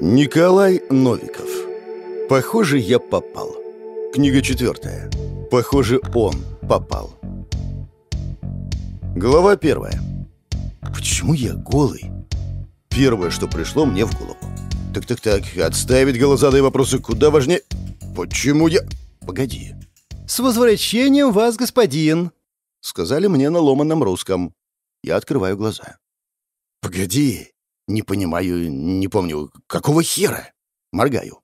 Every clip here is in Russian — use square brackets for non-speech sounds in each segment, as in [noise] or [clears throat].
Николай Новиков. Похоже, я попал. Книга четвертая. Похоже, он попал. Глава первая. Почему я голый? Первое, что пришло мне в голову. Так-так-так, отставить голозадые вопросы куда важнее. Почему я... Погоди. «С возвращением вас, господин!» Сказали мне на ломаном русском. Я открываю глаза. «Погоди!» Не понимаю, не помню, какого хера? Моргаю.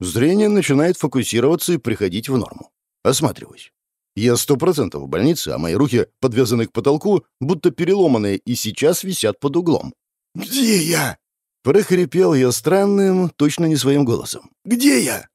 Зрение начинает фокусироваться и приходить в норму. Осматриваюсь. Я сто процентов в больнице, а мои руки подвязаны к потолку, будто переломанные, и сейчас висят под углом. «Где я?» Прохрипел я странным, точно не своим голосом. «Где я?»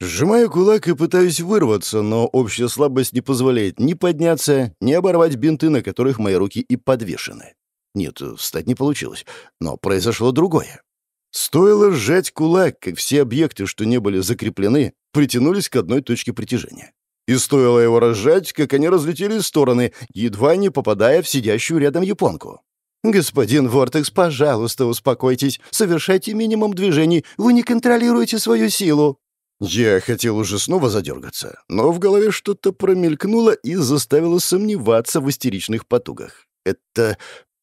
Сжимаю кулак и пытаюсь вырваться, но общая слабость не позволяет ни подняться, ни оборвать бинты, на которых мои руки и подвешены. Нет, встать не получилось, но произошло другое. Стоило сжать кулак, как все объекты, что не были закреплены, притянулись к одной точке притяжения. И стоило его разжать, как они разлетелись в стороны, едва не попадая в сидящую рядом японку. «Господин Вортекс, пожалуйста, успокойтесь, совершайте минимум движений, вы не контролируете свою силу». Я хотел уже снова задергаться, но в голове что-то промелькнуло и заставило сомневаться в истеричных потугах. Это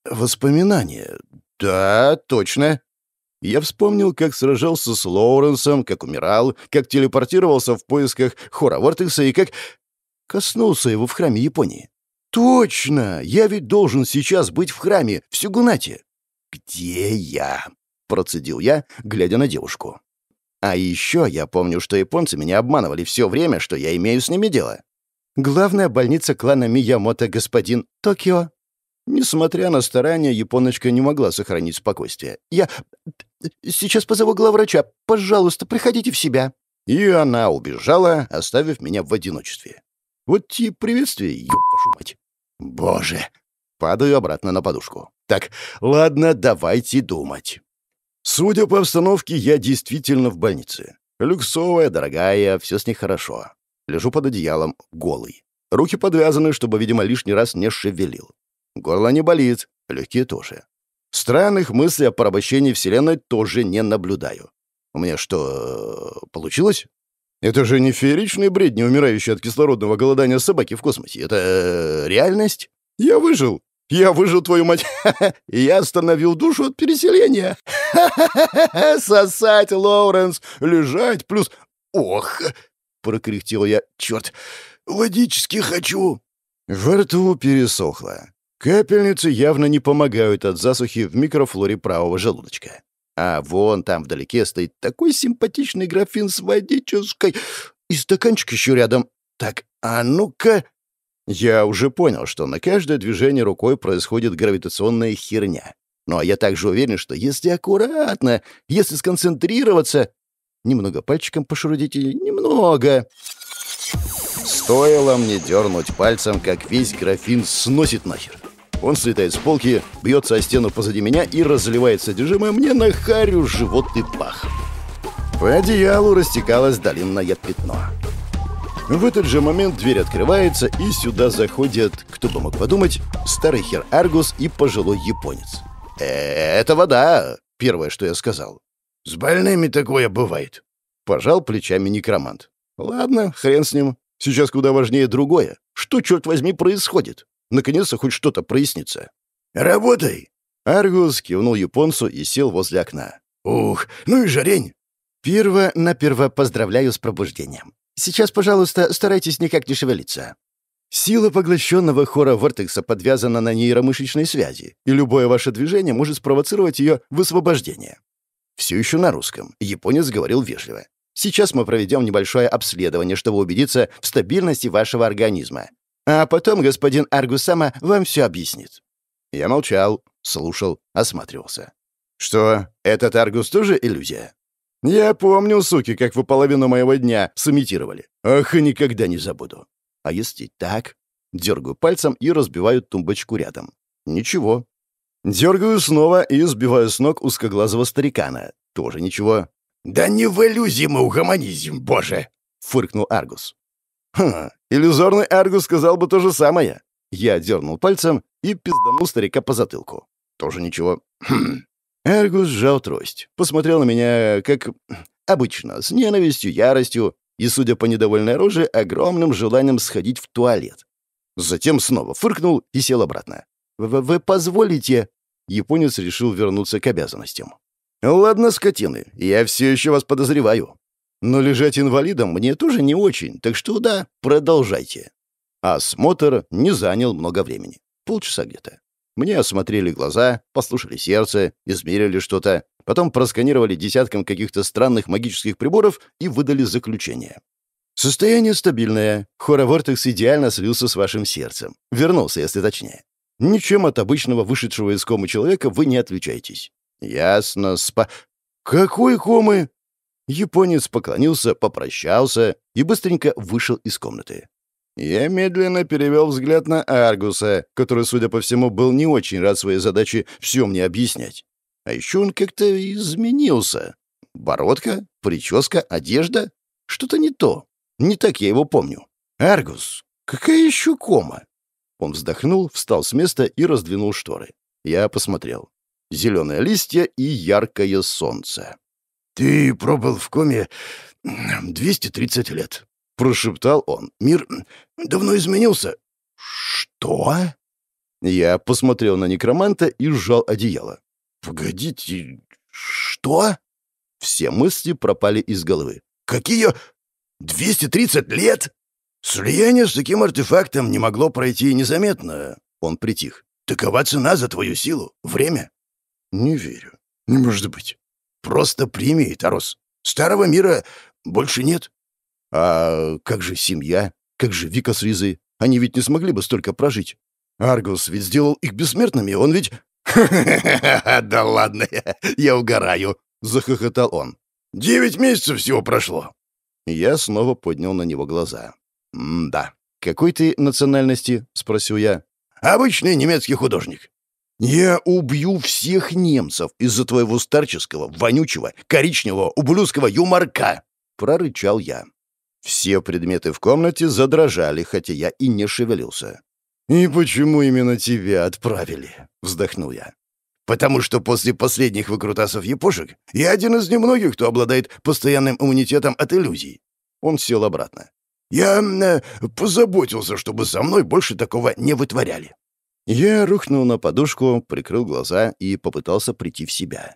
Воспоминания. Да, точно. Я вспомнил, как сражался с Лоуренсом, как умирал, как телепортировался в поисках Хора Вортекса и как коснулся его в храме Японии. «Точно! Я ведь должен сейчас быть в храме, в Сюгунате!» «Где я?» — процедил я, глядя на девушку. «А еще я помню, что японцы меня обманывали все время, что я имею с ними дело. Главная больница клана Миямото, господин Токио», Несмотря на старания, японочка не могла сохранить спокойствие. «Я э, сейчас позову главврача. Пожалуйста, приходите в себя». И она убежала, оставив меня в одиночестве. Вот те приветствия, ёбашу мать. Боже. Падаю обратно на подушку. Так, ладно, давайте думать. Судя по обстановке, я действительно в больнице. Люксовая, дорогая, все с ней хорошо. Лежу под одеялом, голый. Руки подвязаны, чтобы, видимо, лишний раз не шевелил. Горло не болит, легкие тоже. Странных мыслей о порабощении Вселенной тоже не наблюдаю. У меня что, э, получилось? Это же не фееричный бред, не умирающий от кислородного голодания собаки в космосе. Это э, реальность? Я выжил. Я выжил, твою мать. [laughs] Я остановил душу от переселения. [laughs] Сосать, Лоуренс, лежать, плюс... Ох! Прокряхтел я. Черт, водички хочу. Во рту пересохло. Капельницы явно не помогают от засухи в микрофлоре правого желудочка. А вон там вдалеке стоит такой симпатичный графин с водической. И стаканчик еще рядом. Так, а ну-ка... Я уже понял, что на каждое движение рукой происходит гравитационная херня. Но ну, а я также уверен, что если аккуратно, если сконцентрироваться... Немного пальчиком пошурудите, немного. Стоило мне дернуть пальцем, как весь графин сносит нахер. Он слетает с полки, бьется о стену позади меня и разливает содержимое мне на харю, живот и пах. По одеялу растекалось долинное пятно. В этот же момент дверь открывается, и сюда заходят, кто бы мог подумать, старый хер Аргус и пожилой японец. «Э, «Это вода!» — первое, что я сказал. «С больными такое бывает!» — пожал плечами некромант. «Ладно, хрен с ним. Сейчас куда важнее другое. Что, черт возьми, происходит?» Наконец-то хоть что-то прояснится. «Работай!» Аргус кивнул японцу и сел возле окна. «Ух, ну и жарень!» «Перво-наперво поздравляю с пробуждением. Сейчас, пожалуйста, старайтесь никак не шевелиться». Сила поглощенного хора Вортекса подвязана на нейромышечной связи, и любое ваше движение может спровоцировать ее высвобождение. Все еще на русском. Японец говорил вежливо. Сейчас мы проведем небольшое обследование, чтобы убедиться в стабильности вашего организма. А потом господин Аргусама вам все объяснит». Я молчал, слушал, осматривался. «Что, этот Аргус тоже иллюзия?» «Я помню, суки, как вы половину моего дня сымитировали. Ах, и никогда не забуду». «А если так?» Дергаю пальцем и разбиваю тумбочку рядом. «Ничего». Дергаю снова и сбиваю с ног узкоглазого старикана. Тоже ничего. «Да не в иллюзии мы угомонизим, боже!» — фыркнул Аргус. «Хм, иллюзорный Аргус сказал бы то же самое». Я дернул пальцем и пизданул старика по затылку. Тоже ничего. Хм. Аргус сжал трость, посмотрел на меня, как обычно, с ненавистью, яростью и, судя по недовольной роже, огромным желанием сходить в туалет. Затем снова фыркнул и сел обратно. «Вы, позволите?» Японец решил вернуться к обязанностям. «Ладно, скотины, я все еще вас подозреваю. Но лежать инвалидом мне тоже не очень, так что да, продолжайте. Осмотр не занял много времени. Полчаса где-то. Мне осмотрели глаза, послушали сердце, измерили что-то, потом просканировали десятком каких-то странных магических приборов и выдали заключение. Состояние стабильное. Хоровортекс идеально слился с вашим сердцем. Вернулся, если точнее. Ничем от обычного вышедшего из комы человека вы не отличаетесь. Ясно, спа... Какой комы? Японец поклонился, попрощался и быстренько вышел из комнаты. Я медленно перевел взгляд на Аргуса, который, судя по всему, был не очень рад своей задаче все мне объяснять. А еще он как-то изменился. Бородка, прическа, одежда — что-то не то. Не так я его помню. «Аргус, какая еще кома?» Он вздохнул, встал с места и раздвинул шторы. Я посмотрел. Зеленые листья и яркое солнце. «Ты пробыл в коме 230 лет», — прошептал он. «Мир давно изменился». «Что?» Я посмотрел на некроманта и сжал одеяло. «Погодите, что?» Все мысли пропали из головы. «Какие 230 лет?» «Слияние с таким артефактом не могло пройти незаметно». Он притих. «Такова цена за твою силу. Время». «Не верю. Не может быть. Просто премии, Тарос. Старого мира больше нет. А как же семья? Как же Вика с Ризой? Они ведь не смогли бы столько прожить. Аргус ведь сделал их бессмертными, он ведь... [laughs] да ладно, [laughs] я угораю!» — захохотал он. «Девять месяцев всего прошло!» Я снова поднял на него глаза. «Да. Какой ты национальности?» — спросил я. «Обычный немецкий художник. «Я убью всех немцев из-за твоего старческого, вонючего, коричневого, ублюдского юморка!» — прорычал я. Все предметы в комнате задрожали, хотя я и не шевелился. «И почему именно тебя отправили?» — вздохнул я. «Потому что после последних выкрутасов япошек я один из немногих, кто обладает постоянным иммунитетом от иллюзий». Он сел обратно. «Я э, позаботился, чтобы со мной больше такого не вытворяли». Я рухнул на подушку, прикрыл глаза и попытался прийти в себя.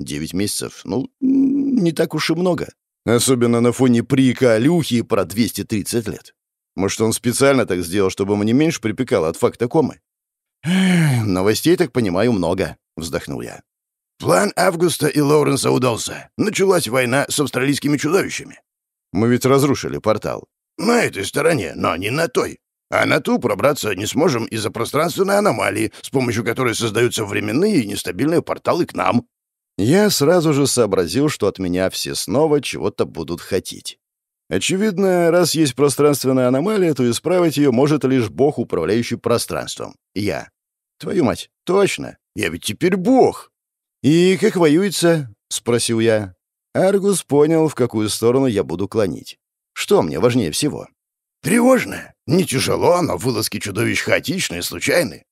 Девять месяцев, ну, не так уж и много. Особенно на фоне приколюхи про 230 лет. Может, он специально так сделал, чтобы мне меньше припекало от факта комы? «Новостей, так понимаю, много», — вздохнул я. «План Августа и Лоуренса удался. Началась война с австралийскими чудовищами». «Мы ведь разрушили портал». «На этой стороне, но не на той. А на ту пробраться не сможем из-за пространственной аномалии, с помощью которой создаются временные и нестабильные порталы к нам». Я сразу же сообразил, что от меня все снова чего-то будут хотеть. Очевидно, раз есть пространственная аномалия, то исправить ее может лишь бог, управляющий пространством. Я. Твою мать, точно. Я ведь теперь бог. И как воюется? Спросил я. Аргус понял, в какую сторону я буду клонить. Что мне важнее всего? Тревожная. Не тяжело, но вылазки чудовищ хаотичные, случайные.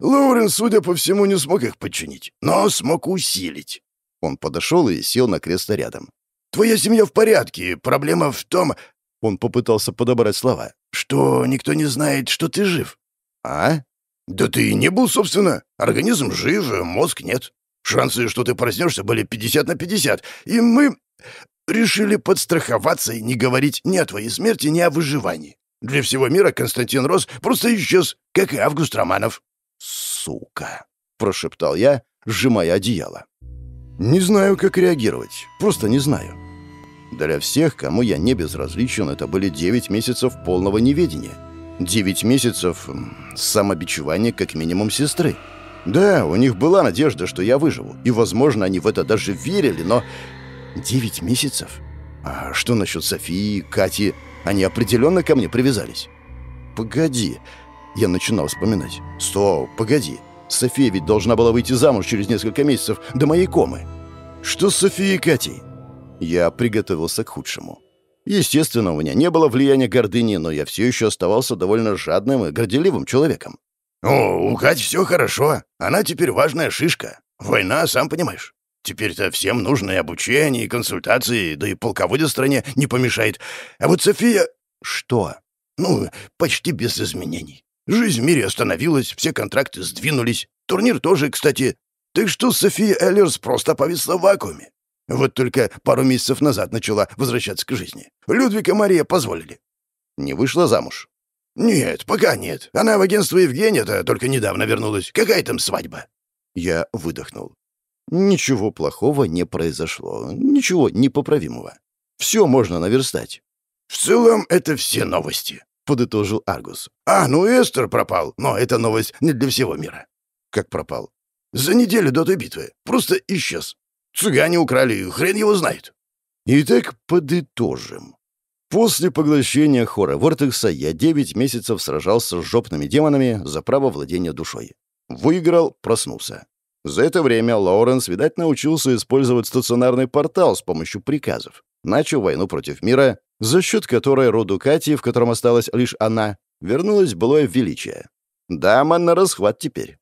Лоурен, судя по всему, не смог их подчинить, но смог усилить. Он подошел и сел на кресло рядом. «Твоя семья в порядке. Проблема в том...» Он попытался подобрать слова. «Что никто не знает, что ты жив». «А?» «Да ты и не был, собственно. Организм жив, мозг нет. Шансы, что ты проснешься, были 50 на 50. И мы... Решили подстраховаться и не говорить ни о твоей смерти, ни о выживании. Для всего мира Константин Рос просто исчез, как и Август Романов. «Сука!» — прошептал я, сжимая одеяло. «Не знаю, как реагировать. Просто не знаю». Для всех, кому я не безразличен, это были 9 месяцев полного неведения. 9 месяцев самобичевания как минимум сестры. Да, у них была надежда, что я выживу. И, возможно, они в это даже верили, но Девять месяцев? А что насчет Софии, Кати? Они определенно ко мне привязались. Погоди. Я начинал вспоминать. Стоп, погоди. София ведь должна была выйти замуж через несколько месяцев до моей комы. Что с Софией и Катей? Я приготовился к худшему. Естественно, у меня не было влияния гордыни, но я все еще оставался довольно жадным и горделивым человеком. «О, у Кати все хорошо. Она теперь важная шишка. Война, сам понимаешь. Теперь-то всем нужно и обучение, и консультации, да и полководец стране не помешает. А вот София... Что? Ну, почти без изменений. Жизнь в мире остановилась, все контракты сдвинулись. Турнир тоже, кстати. Так что София Эллерс просто повисла в вакууме. Вот только пару месяцев назад начала возвращаться к жизни. Людвиг и Мария позволили. Не вышла замуж? Нет, пока нет. Она в агентство Евгения-то только недавно вернулась. Какая там свадьба? Я выдохнул. Ничего плохого не произошло, ничего непоправимого. Все можно наверстать. «В целом, это все новости», — подытожил Аргус. «А, ну Эстер пропал, но эта новость не для всего мира». «Как пропал?» «За неделю до той битвы. Просто исчез. Цыгане украли, хрен его знает». Итак, подытожим. После поглощения хора Вортекса я 9 месяцев сражался с жопными демонами за право владения душой. Выиграл, проснулся. За это время Лоуренс, видать, научился использовать стационарный портал с помощью приказов. Начал войну против мира, за счет которой роду Кати, в котором осталась лишь она, вернулось былое величие. Дама на расхват теперь.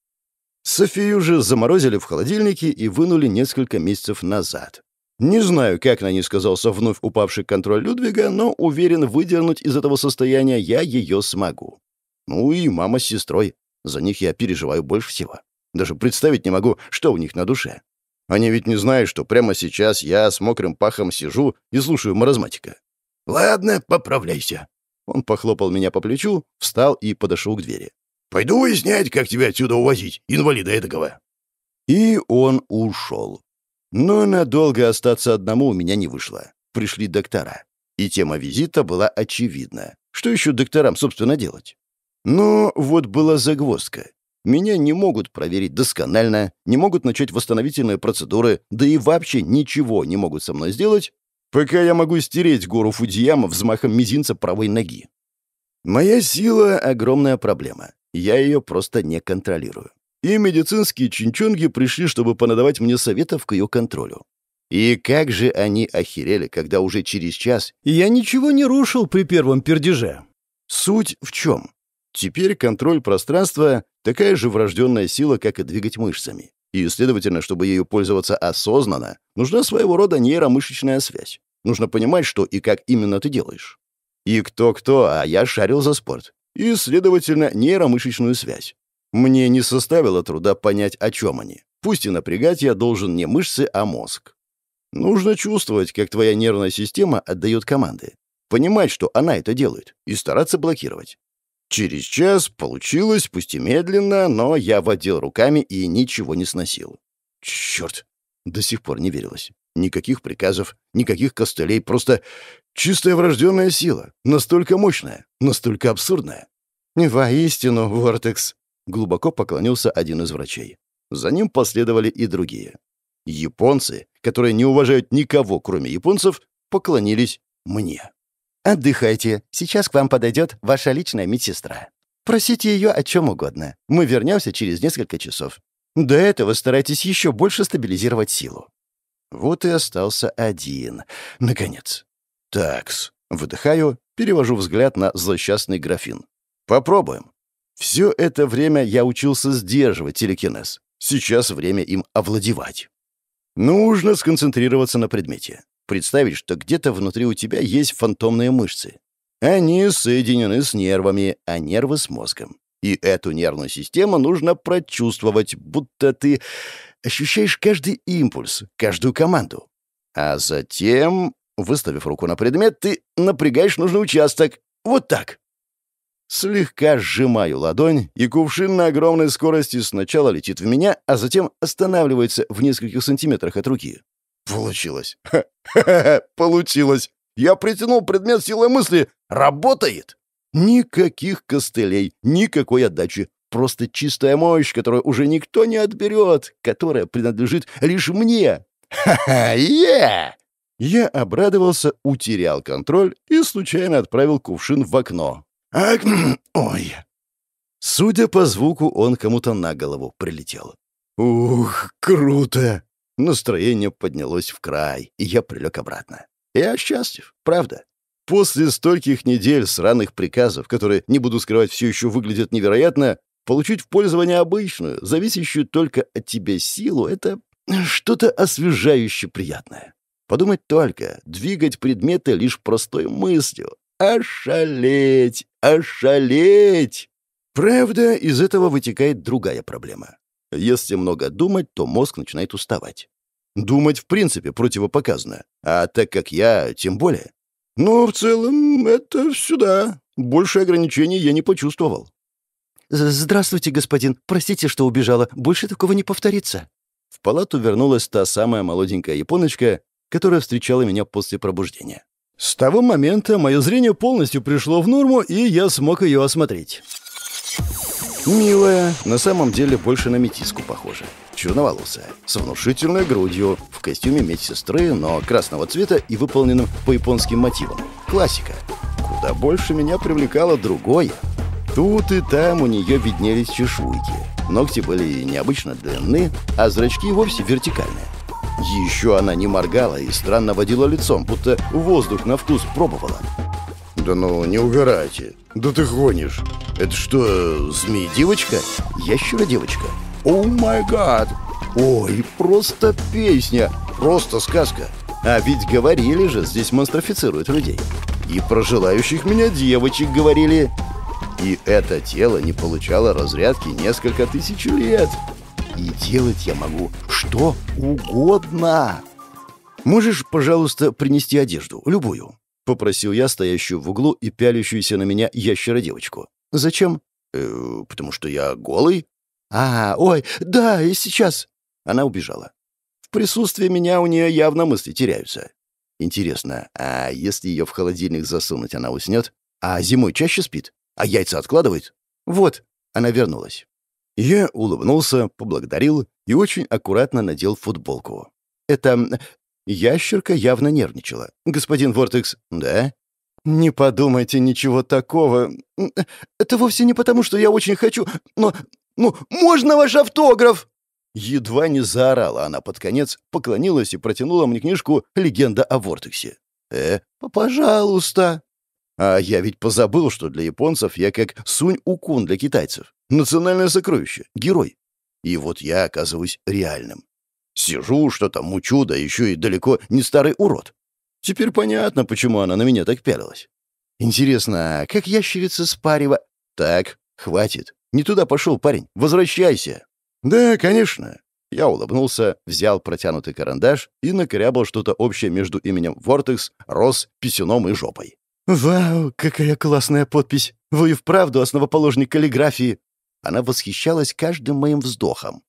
Софию же заморозили в холодильнике и вынули несколько месяцев назад. Не знаю, как на ней сказался вновь упавший контроль Людвига, но уверен, выдернуть из этого состояния я ее смогу. Ну и мама с сестрой. За них я переживаю больше всего. Даже представить не могу, что у них на душе. Они ведь не знают, что прямо сейчас я с мокрым пахом сижу и слушаю маразматика. «Ладно, поправляйся». Он похлопал меня по плечу, встал и подошел к двери. «Пойду выяснять, как тебя отсюда увозить, инвалида эдакого». И он ушел. Но надолго остаться одному у меня не вышло. Пришли доктора. И тема визита была очевидна. Что еще докторам, собственно, делать? Но вот была загвоздка. Меня не могут проверить досконально, не могут начать восстановительные процедуры, да и вообще ничего не могут со мной сделать, пока я могу стереть гору Фудзияма взмахом мизинца правой ноги. Моя сила — огромная проблема. Я ее просто не контролирую. И медицинские чинчонги пришли, чтобы понадавать мне советов к ее контролю. И как же они охерели, когда уже через час я ничего не рушил при первом пердеже. Суть в чем? Теперь контроль пространства — такая же врожденная сила, как и двигать мышцами. И, следовательно, чтобы ею пользоваться осознанно, нужна своего рода нейромышечная связь. Нужно понимать, что и как именно ты делаешь. И кто-кто, а я шарил за спорт. И, следовательно, нейромышечную связь. Мне не составило труда понять, о чем они. Пусть и напрягать я должен не мышцы, а мозг. Нужно чувствовать, как твоя нервная система отдает команды. Понимать, что она это делает, и стараться блокировать. Через час получилось, пусть и медленно, но я водил руками и ничего не сносил. Черт, до сих пор не верилось. Никаких приказов, никаких костылей, просто чистая врожденная сила, настолько мощная, настолько абсурдная. «Воистину, Вортекс!» — глубоко поклонился один из врачей. За ним последовали и другие. Японцы, которые не уважают никого, кроме японцев, поклонились мне. Отдыхайте. Сейчас к вам подойдет ваша личная медсестра. Просите ее о чем угодно. Мы вернемся через несколько часов. До этого старайтесь еще больше стабилизировать силу». Вот и остался один. Наконец. Такс. Выдыхаю, перевожу взгляд на злосчастный графин. Попробуем. Все это время я учился сдерживать телекинез. Сейчас время им овладевать. Нужно сконцентрироваться на предмете представить, что где-то внутри у тебя есть фантомные мышцы. Они соединены с нервами, а нервы с мозгом. И эту нервную систему нужно прочувствовать, будто ты ощущаешь каждый импульс, каждую команду. А затем, выставив руку на предмет, ты напрягаешь нужный участок. Вот так. Слегка сжимаю ладонь, и кувшин на огромной скорости сначала летит в меня, а затем останавливается в нескольких сантиметрах от руки. Получилось. Ха-ха-ха, [laughs] получилось. Я притянул предмет силой мысли. Работает. Никаких костылей, никакой отдачи. Просто чистая мощь, которую уже никто не отберет, которая принадлежит лишь мне. Ха-ха, [laughs] Я обрадовался, утерял контроль и случайно отправил кувшин в окно. Ак, [clears throat] ой. Судя по звуку, он кому-то на голову прилетел. Ух, круто! Настроение поднялось в край, и я прилег обратно. Я счастлив, правда. После стольких недель сраных приказов, которые, не буду скрывать, все еще выглядят невероятно, получить в пользование обычную, зависящую только от тебя силу, это что-то освежающе приятное. Подумать только, двигать предметы лишь простой мыслью. Ошалеть! Ошалеть! Правда, из этого вытекает другая проблема. Если много думать, то мозг начинает уставать. Думать, в принципе, противопоказано. А так как я, тем более. Но в целом это сюда. Больше ограничений я не почувствовал. «Здравствуйте, господин. Простите, что убежала. Больше такого не повторится». В палату вернулась та самая молоденькая японочка, которая встречала меня после пробуждения. С того момента мое зрение полностью пришло в норму, и я смог ее осмотреть. Милая, на самом деле больше на метиску похожа. Черноволосая, с внушительной грудью, в костюме медсестры, но красного цвета и выполненным по японским мотивам. Классика. Куда больше меня привлекало другое. Тут и там у нее виднелись чешуйки. Ногти были необычно длинны, а зрачки вовсе вертикальные. Еще она не моргала и странно водила лицом, будто воздух на вкус пробовала. «Да ну, не угорайте. Да ты гонишь. Это что, змея-девочка? Ящера-девочка? О май гад! Ой, просто песня! Просто сказка! А ведь говорили же, здесь монстрофицируют людей. И про желающих меня девочек говорили. И это тело не получало разрядки несколько тысяч лет. И делать я могу что угодно. Можешь, пожалуйста, принести одежду, любую? Попросил я стоящую в углу и пялящуюся на меня ящеродевочку. «Зачем?» «Э, «Потому что я голый». «А, ой, да, и сейчас». Она убежала. В присутствии меня у нее явно мысли теряются. Интересно, а если ее в холодильник засунуть, она уснет? А зимой чаще спит? А яйца откладывает? Вот, она вернулась. Я улыбнулся, поблагодарил и очень аккуратно надел футболку. «Это... Ящерка явно нервничала. «Господин Вортекс...» «Да?» «Не подумайте ничего такого. Это вовсе не потому, что я очень хочу, но... Ну, можно ваш автограф?» Едва не заорала она под конец, поклонилась и протянула мне книжку «Легенда о Вортексе». «Э, пожалуйста». А я ведь позабыл, что для японцев я как Сунь-Укун для китайцев. Национальное сокровище, герой. И вот я оказываюсь реальным. Сижу, что-то мучу, да еще и далеко не старый урод. Теперь понятно, почему она на меня так пялилась. Интересно, а как ящерица спарива... Так, хватит. Не туда пошел, парень. Возвращайся. Да, конечно. Я улыбнулся, взял протянутый карандаш и накорябал что-то общее между именем Вортекс, Рос, Писюном и Жопой. «Вау, какая классная подпись! Вы и вправду основоположник каллиграфии!» Она восхищалась каждым моим вздохом.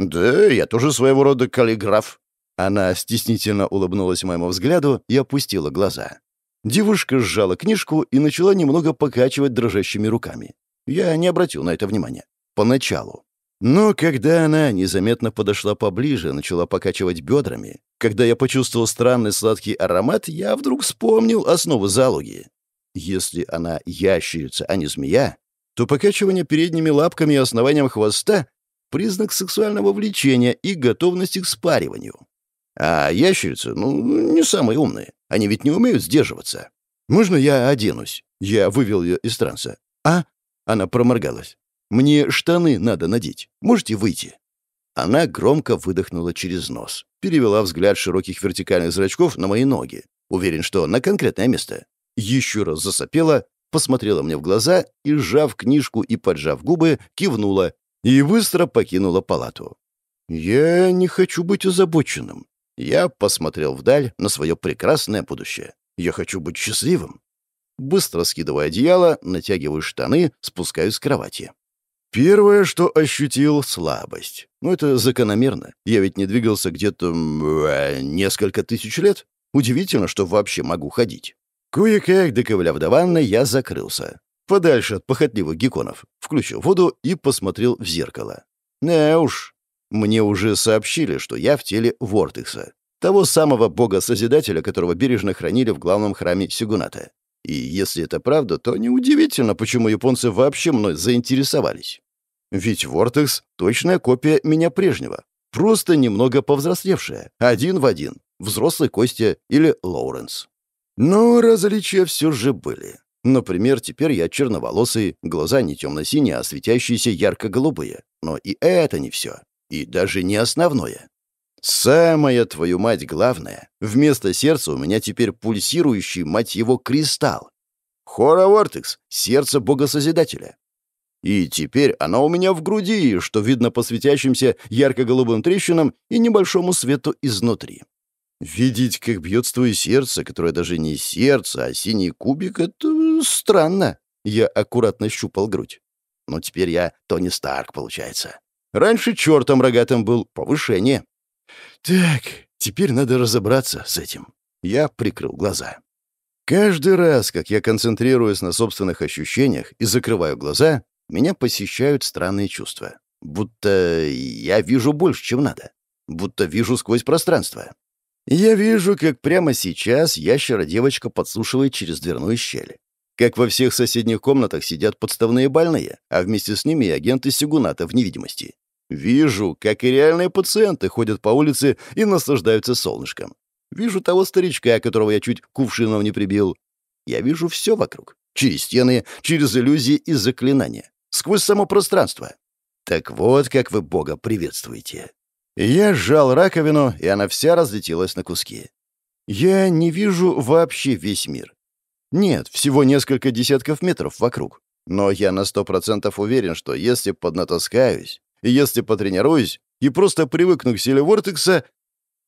«Да, я тоже своего рода каллиграф». Она стеснительно улыбнулась моему взгляду и опустила глаза. Девушка сжала книжку и начала немного покачивать дрожащими руками. Я не обратил на это внимания. Поначалу. Но когда она незаметно подошла поближе, начала покачивать бедрами, когда я почувствовал странный сладкий аромат, я вдруг вспомнил основу залоги. Если она ящерица, а не змея, то покачивание передними лапками и основанием хвоста признак сексуального влечения и готовности к спариванию. А ящерицы, ну, не самые умные. Они ведь не умеют сдерживаться. «Можно я оденусь?» Я вывел ее из транса. «А?» Она проморгалась. «Мне штаны надо надеть. Можете выйти?» Она громко выдохнула через нос, перевела взгляд широких вертикальных зрачков на мои ноги, уверен, что на конкретное место. Еще раз засопела, посмотрела мне в глаза и, сжав книжку и поджав губы, кивнула, и быстро покинула палату. «Я не хочу быть озабоченным. Я посмотрел вдаль на свое прекрасное будущее. Я хочу быть счастливым». Быстро скидываю одеяло, натягиваю штаны, спускаюсь с кровати. Первое, что ощутил, — слабость. Ну, это закономерно. Я ведь не двигался где-то э, несколько тысяч лет. Удивительно, что вообще могу ходить. Кое-как, доковыляв до ванны, я закрылся подальше от похотливых геконов, включил воду и посмотрел в зеркало. «Не «Э, уж, мне уже сообщили, что я в теле Вортекса, того самого бога-созидателя, которого бережно хранили в главном храме Сигуната. И если это правда, то неудивительно, почему японцы вообще мной заинтересовались. Ведь Вортекс — точная копия меня прежнего, просто немного повзрослевшая, один в один, взрослый Костя или Лоуренс. Но «Ну, различия все же были. Например, теперь я черноволосый, глаза не темно-синие, а светящиеся ярко-голубые. Но и это не все. И даже не основное. Самое, твою мать, главное. Вместо сердца у меня теперь пульсирующий, мать его, кристалл. Хора Вортекс, сердце богосозидателя. И теперь она у меня в груди, что видно по светящимся ярко-голубым трещинам и небольшому свету изнутри. Видеть, как бьется твое сердце, которое даже не сердце, а синий кубик, это странно. Я аккуратно щупал грудь. Но теперь я Тони Старк, получается. Раньше чертом рогатым был. Повышение. Так, теперь надо разобраться с этим. Я прикрыл глаза. Каждый раз, как я концентрируюсь на собственных ощущениях и закрываю глаза, меня посещают странные чувства. Будто я вижу больше, чем надо. Будто вижу сквозь пространство. Я вижу, как прямо сейчас ящера-девочка подслушивает через дверную щель. Как во всех соседних комнатах сидят подставные больные, а вместе с ними и агенты Сигуната в невидимости. Вижу, как и реальные пациенты ходят по улице и наслаждаются солнышком. Вижу того старичка, которого я чуть кувшином не прибил. Я вижу все вокруг. Через стены, через иллюзии и заклинания. Сквозь само пространство. Так вот, как вы Бога приветствуете. Я сжал раковину, и она вся разлетелась на куски. Я не вижу вообще весь мир. Нет, всего несколько десятков метров вокруг. Но я на сто процентов уверен, что если поднатаскаюсь, если потренируюсь и просто привыкну к силе Вортекса,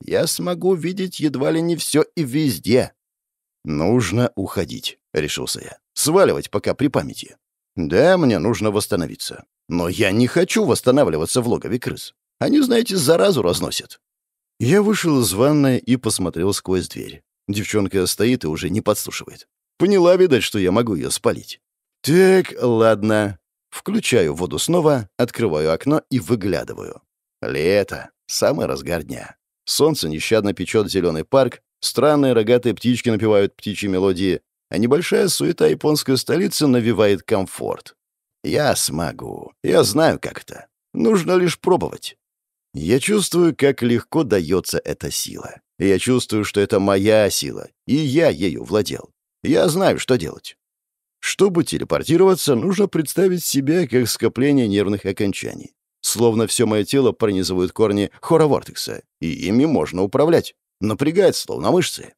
я смогу видеть едва ли не все и везде. «Нужно уходить», — решился я. «Сваливать пока при памяти. Да, мне нужно восстановиться. Но я не хочу восстанавливаться в логове крыс. Они, знаете, заразу разносят». Я вышел из ванной и посмотрел сквозь дверь. Девчонка стоит и уже не подслушивает. Поняла, видать, что я могу ее спалить. «Так, ладно». Включаю воду снова, открываю окно и выглядываю. Лето. Самый разгар дня. Солнце нещадно печет зеленый парк, странные рогатые птички напевают птичьи мелодии, а небольшая суета японской столицы навевает комфорт. Я смогу. Я знаю, как это. Нужно лишь пробовать. Я чувствую, как легко дается эта сила. Я чувствую, что это моя сила, и я ею владел. Я знаю, что делать. Чтобы телепортироваться, нужно представить себя как скопление нервных окончаний. Словно все мое тело пронизывают корни хороворотекса, и ими можно управлять. Напрягать, словно мышцы.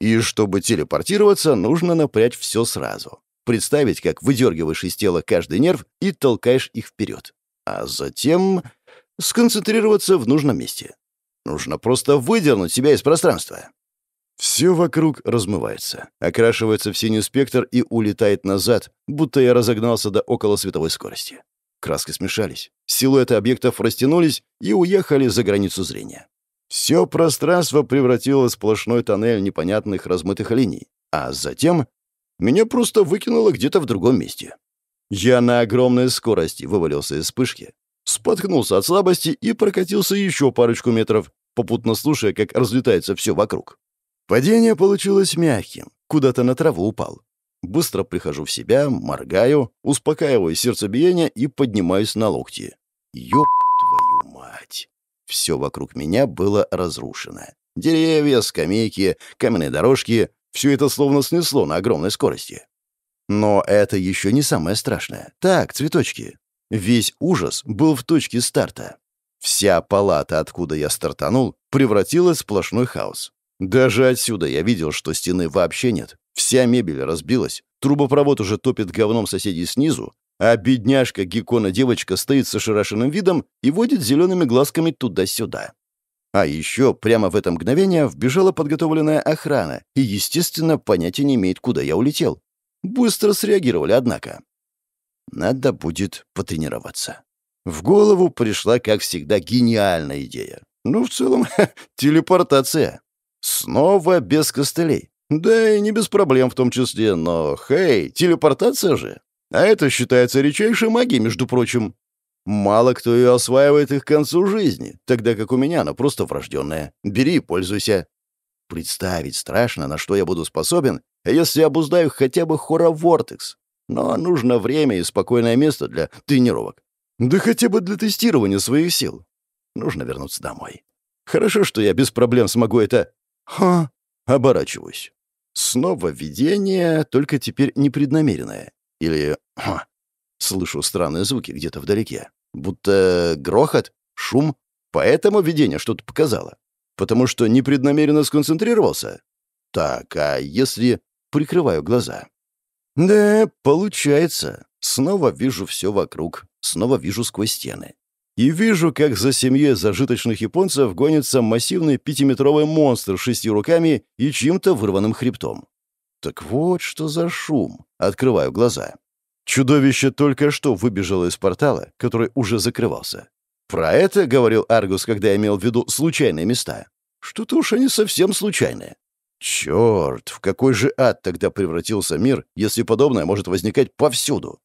И чтобы телепортироваться, нужно напрячь все сразу. Представить, как выдергиваешь из тела каждый нерв и толкаешь их вперед. А затем сконцентрироваться в нужном месте. Нужно просто выдернуть себя из пространства. Все вокруг размывается, окрашивается в синий спектр и улетает назад, будто я разогнался до около световой скорости. Краски смешались, силуэты объектов растянулись и уехали за границу зрения. Все пространство превратилось в сплошной тоннель непонятных размытых линий, а затем меня просто выкинуло где-то в другом месте. Я на огромной скорости вывалился из вспышки, Споткнулся от слабости и прокатился еще парочку метров, попутно слушая, как разлетается все вокруг. Падение получилось мягким, куда-то на траву упал. Быстро прихожу в себя, моргаю, успокаиваю сердцебиение и поднимаюсь на локти. Ёб твою мать! Все вокруг меня было разрушено. Деревья, скамейки, каменные дорожки — все это словно снесло на огромной скорости. Но это еще не самое страшное. Так, цветочки. Весь ужас был в точке старта. Вся палата, откуда я стартанул, превратилась в сплошной хаос. Даже отсюда я видел, что стены вообще нет. Вся мебель разбилась, трубопровод уже топит говном соседей снизу, а бедняжка гекона девочка стоит со шарашенным видом и водит зелеными глазками туда-сюда. А еще прямо в это мгновение вбежала подготовленная охрана и, естественно, понятия не имеет, куда я улетел. Быстро среагировали, однако. Надо будет потренироваться. В голову пришла, как всегда, гениальная идея. Ну, в целом, [laughs] телепортация. Снова без костылей. Да и не без проблем в том числе, но, хей, телепортация же. А это считается редчайшей магией, между прочим. Мало кто ее осваивает их к концу жизни, тогда как у меня она просто врожденная. Бери пользуйся. Представить страшно, на что я буду способен, если обуздаю хотя бы хороворотекс. Но нужно время и спокойное место для тренировок. Да хотя бы для тестирования своих сил. Нужно вернуться домой. Хорошо, что я без проблем смогу это... Ха! Оборачиваюсь. Снова видение, только теперь непреднамеренное. Или... Ха! Слышу странные звуки где-то вдалеке. Будто грохот, шум. Поэтому видение что-то показало. Потому что непреднамеренно сконцентрировался. Так, а если... Прикрываю глаза. Да, получается. Снова вижу все вокруг, снова вижу сквозь стены. И вижу, как за семьей зажиточных японцев гонится массивный пятиметровый монстр с шестью руками и чьим-то вырванным хребтом. Так вот что за шум. Открываю глаза. Чудовище только что выбежало из портала, который уже закрывался. Про это говорил Аргус, когда я имел в виду случайные места. Что-то уж они совсем случайные. Черт, в какой же ад тогда превратился мир, если подобное может возникать повсюду?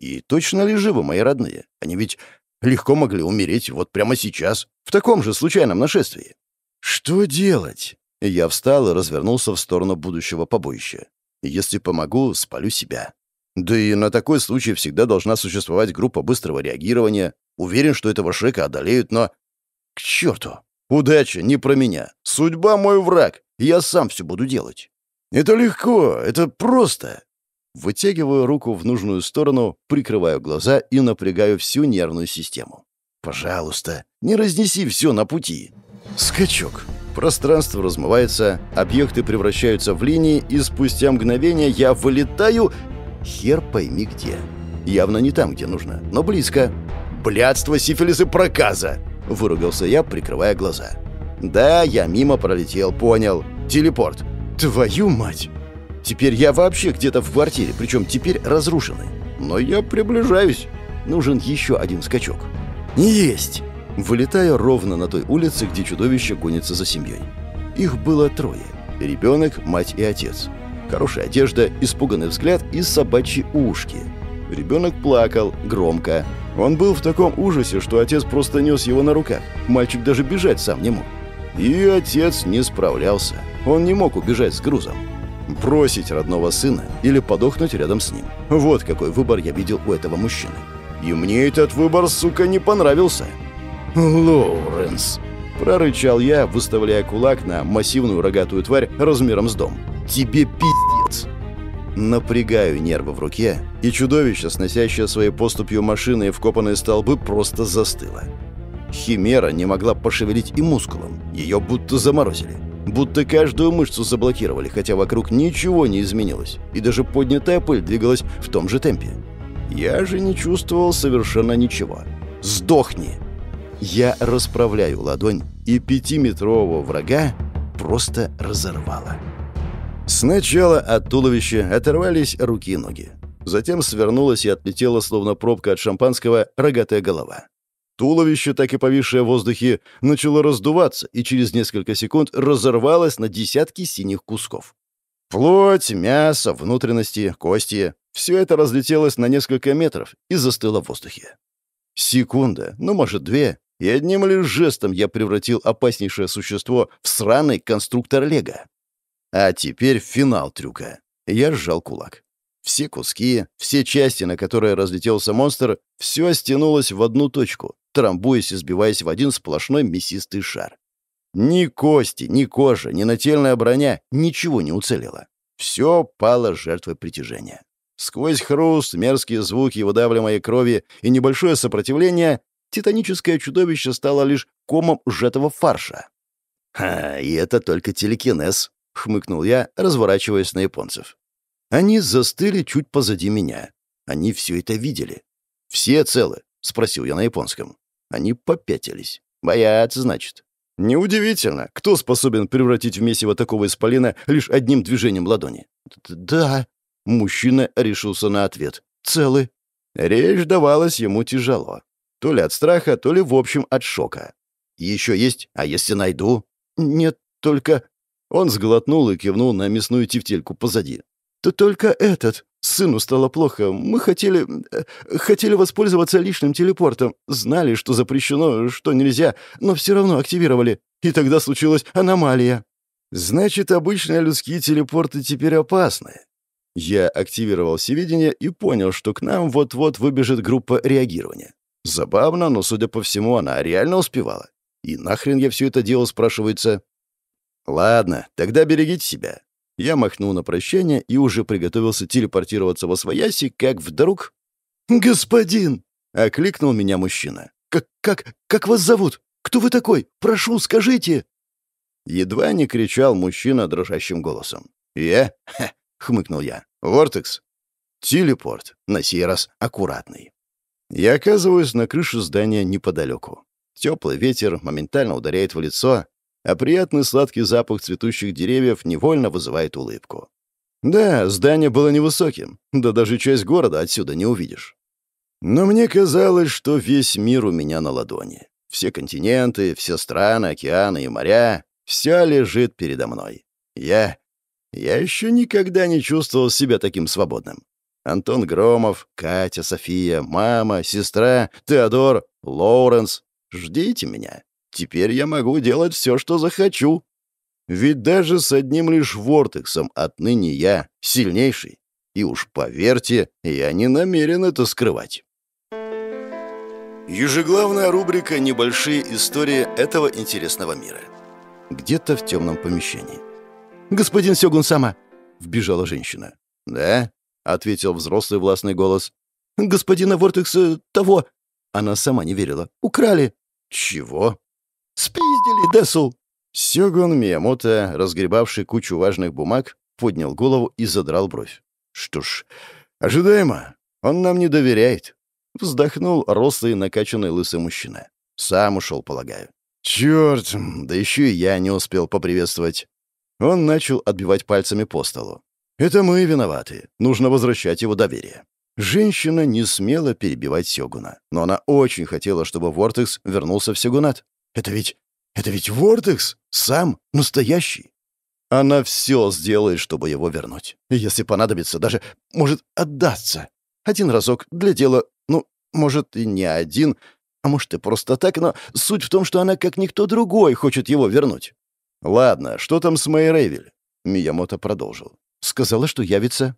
И точно ли живы мои родные? Они ведь легко могли умереть вот прямо сейчас, в таком же случайном нашествии. Что делать? Я встал и развернулся в сторону будущего побоища. Если помогу, спалю себя. Да и на такой случай всегда должна существовать группа быстрого реагирования. Уверен, что этого шека одолеют, но... К черту! Удача не про меня. Судьба мой враг и я сам все буду делать. Это легко, это просто. Вытягиваю руку в нужную сторону, прикрываю глаза и напрягаю всю нервную систему. Пожалуйста, не разнеси все на пути. Скачок. Пространство размывается, объекты превращаются в линии, и спустя мгновение я вылетаю... Хер пойми где. Явно не там, где нужно, но близко. «Блядство, сифилис и проказа!» — выругался я, прикрывая глаза. «Да, я мимо пролетел, понял. Телепорт. Твою мать! Теперь я вообще где-то в квартире, причем теперь разрушенный. Но я приближаюсь. Нужен еще один скачок. Есть! Вылетаю ровно на той улице, где чудовище гонится за семьей. Их было трое. Ребенок, мать и отец. Хорошая одежда, испуганный взгляд и собачьи ушки. Ребенок плакал, громко. Он был в таком ужасе, что отец просто нес его на руках. Мальчик даже бежать сам не мог. И отец не справлялся. Он не мог убежать с грузом. Бросить родного сына или подохнуть рядом с ним. Вот какой выбор я видел у этого мужчины. И мне этот выбор, сука, не понравился. «Лоуренс!» – прорычал я, выставляя кулак на массивную рогатую тварь размером с дом. «Тебе пиздец!» Напрягаю нервы в руке, и чудовище, сносящее своей поступью машины и вкопанные столбы, просто застыло. Химера не могла пошевелить и мускулом. Ее будто заморозили. Будто каждую мышцу заблокировали, хотя вокруг ничего не изменилось, и даже поднятая пыль двигалась в том же темпе. Я же не чувствовал совершенно ничего. «Сдохни!» Я расправляю ладонь, и пятиметрового врага просто разорвало. Сначала от туловища оторвались руки и ноги. Затем свернулась и отлетела, словно пробка от шампанского, рогатая голова. Туловище, так и повисшее в воздухе, начало раздуваться и через несколько секунд разорвалось на десятки синих кусков. Плоть, мясо, внутренности, кости — все это разлетелось на несколько метров и застыло в воздухе. Секунда, ну, может, две, и одним лишь жестом я превратил опаснейшее существо в сраный конструктор лего. А теперь финал трюка. Я сжал кулак. Все куски, все части, на которые разлетелся монстр, все стянулось в одну точку, трамбуясь и сбиваясь в один сплошной мясистый шар. Ни кости, ни кожа, ни нательная броня ничего не уцелело. Все пало жертвой притяжения. Сквозь хруст, мерзкие звуки выдавливаемой крови и небольшое сопротивление титаническое чудовище стало лишь комом сжатого фарша. «Ха, и это только телекинез», — хмыкнул я, разворачиваясь на японцев. Они застыли чуть позади меня. Они все это видели. «Все целы?» — спросил я на японском. Они попятились. Боятся, значит. Неудивительно, кто способен превратить в месиво такого исполина лишь одним движением ладони. «Да». Мужчина решился на ответ. «Целы». Речь давалась ему тяжело. То ли от страха, то ли, в общем, от шока. «Еще есть? А если найду?» «Нет, только...» Он сглотнул и кивнул на мясную тефтельку позади. «То только этот. Сыну стало плохо. Мы хотели... Э, хотели воспользоваться лишним телепортом. Знали, что запрещено, что нельзя, но все равно активировали. И тогда случилась аномалия. Значит, обычные людские телепорты теперь опасны. Я активировал всевидение и понял, что к нам вот-вот выбежит группа реагирования. Забавно, но, судя по всему, она реально успевала. И нахрен я все это дело, спрашивается. Ладно, тогда берегите себя. Я махнул на прощание и уже приготовился телепортироваться во свояси, как вдруг... «Господин!» — окликнул меня мужчина. «Как, как, как вас зовут? Кто вы такой? Прошу, скажите!» Едва не кричал мужчина дрожащим голосом. «Я?» «Э?» хмыкнул я. «Вортекс?» «Телепорт. На сей раз аккуратный». Я оказываюсь на крыше здания неподалеку. Теплый ветер моментально ударяет в лицо, а приятный сладкий запах цветущих деревьев невольно вызывает улыбку. Да, здание было невысоким, да даже часть города отсюда не увидишь. Но мне казалось, что весь мир у меня на ладони. Все континенты, все страны, океаны и моря — все лежит передо мной. Я... я еще никогда не чувствовал себя таким свободным. Антон Громов, Катя, София, мама, сестра, Теодор, Лоуренс. Ждите меня. Теперь я могу делать все, что захочу. Ведь даже с одним лишь вортексом отныне я сильнейший. И уж поверьте, я не намерен это скрывать. Ежеглавная рубрика «Небольшие истории этого интересного мира». Где-то в темном помещении. «Господин Сёгун Сама!» — вбежала женщина. «Да?» — ответил взрослый властный голос. «Господина Вортекса того!» Она сама не верила. «Украли!» «Чего?» Спиздили, Десу!» Сёгун Миямото, разгребавший кучу важных бумаг, поднял голову и задрал бровь. «Что ж, ожидаемо. Он нам не доверяет». Вздохнул рослый, накачанный лысый мужчина. «Сам ушел, полагаю». Чёрт, да еще и я не успел поприветствовать». Он начал отбивать пальцами по столу. «Это мы виноваты. Нужно возвращать его доверие». Женщина не смела перебивать Сёгуна, но она очень хотела, чтобы Вортекс вернулся в Сёгунат. Это ведь... это ведь Вортекс! Сам настоящий!» Она все сделает, чтобы его вернуть. Если понадобится, даже, может, отдаться. Один разок для дела, ну, может, и не один, а может, и просто так, но суть в том, что она, как никто другой, хочет его вернуть. «Ладно, что там с Мэй Рейвель?» Миямото продолжил. «Сказала, что явится».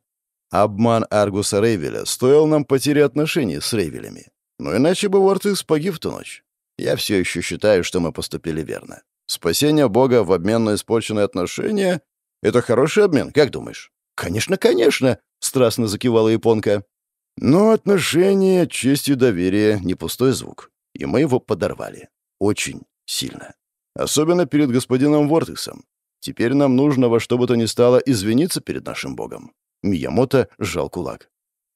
Обман Аргуса Рейвеля стоил нам потери отношений с Рейвелями. Но ну, иначе бы Вортекс погиб в ту ночь. Я все еще считаю, что мы поступили верно. Спасение Бога в обмен на испорченные отношения — это хороший обмен, как думаешь? «Конечно, конечно!» — страстно закивала японка. Но отношения, честь и доверие — не пустой звук. И мы его подорвали. Очень сильно. Особенно перед господином Вортексом. Теперь нам нужно во что бы то ни стало извиниться перед нашим богом. Миямото сжал кулак.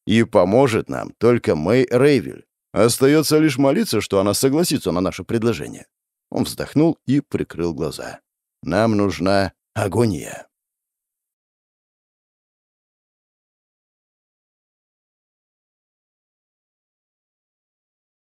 И поможет нам только Мэй Рейвель. Остается лишь молиться, что она согласится на наше предложение». Он вздохнул и прикрыл глаза. «Нам нужна агония».